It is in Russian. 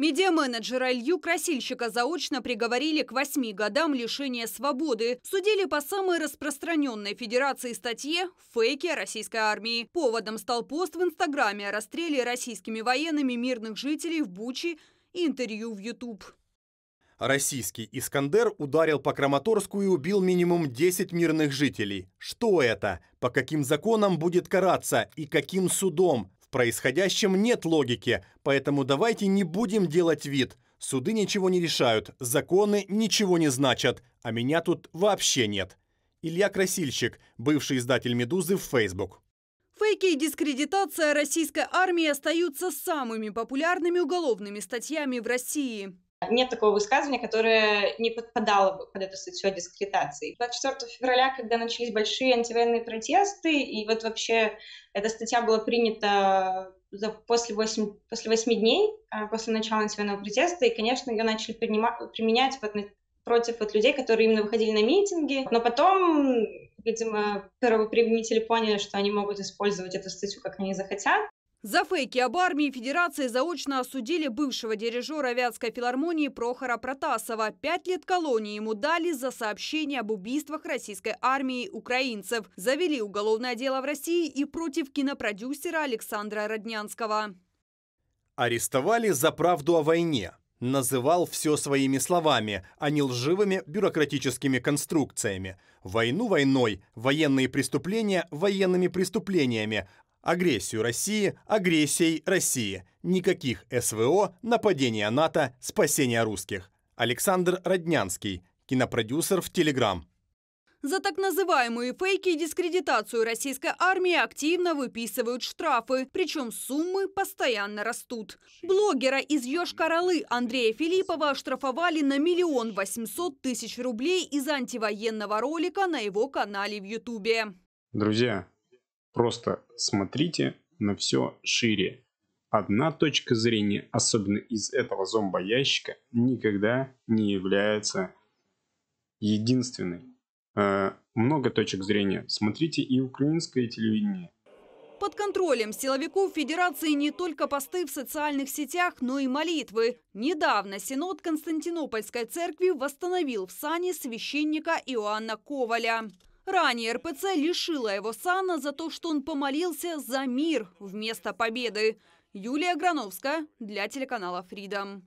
Медиа-менеджера Илью Красильщика заочно приговорили к восьми годам лишения свободы. Судили по самой распространенной федерации статье «Фейки российской армии». Поводом стал пост в Инстаграме о расстреле российскими военными мирных жителей в Бучи и интервью в YouTube. Российский «Искандер» ударил по Краматорску и убил минимум 10 мирных жителей. Что это? По каким законам будет караться? И каким судом? происходящем нет логики, поэтому давайте не будем делать вид. Суды ничего не решают, законы ничего не значат, а меня тут вообще нет. Илья Красильщик, бывший издатель «Медузы» в Facebook. Фейки и дискредитация российской армии остаются самыми популярными уголовными статьями в России. Нет такого высказывания, которое не подпадало бы под эту статью о дискредитации. 24 февраля, когда начались большие антивоенные протесты, и вот вообще эта статья была принята за, после, 8, после 8 дней, а, после начала антивоенного протеста, и, конечно, ее начали принимать, применять вот на, против вот людей, которые именно выходили на митинги. Но потом, видимо, первоприменители поняли, что они могут использовать эту статью, как они захотят. За фейки об армии Федерации заочно осудили бывшего дирижера Вятской филармонии Прохора Протасова. Пять лет колонии ему дали за сообщение об убийствах российской армии украинцев. Завели уголовное дело в России и против кинопродюсера Александра Роднянского. Арестовали за правду о войне. Называл все своими словами, а не лживыми бюрократическими конструкциями. Войну войной, военные преступления военными преступлениями, Агрессию России агрессией России. Никаких СВО, нападения НАТО, спасения русских. Александр Роднянский, кинопродюсер в Телеграм. За так называемые фейки и дискредитацию российской армии активно выписывают штрафы, причем суммы постоянно растут. Блогера из Йошкар-Олы Андрея Филиппова оштрафовали на миллион восемьсот тысяч рублей из антивоенного ролика на его канале в Ютубе. Друзья, Просто смотрите на все шире. Одна точка зрения, особенно из этого зомбоящика, никогда не является единственной. Э, много точек зрения. Смотрите и украинское телевидение. Под контролем силовиков Федерации не только посты в социальных сетях, но и молитвы. Недавно Синод Константинопольской церкви восстановил в сане священника Иоанна Коваля. Ранее РПЦ лишила его сана за то, что он помолился за мир вместо победы. Юлия Грановская для телеканала Freedom.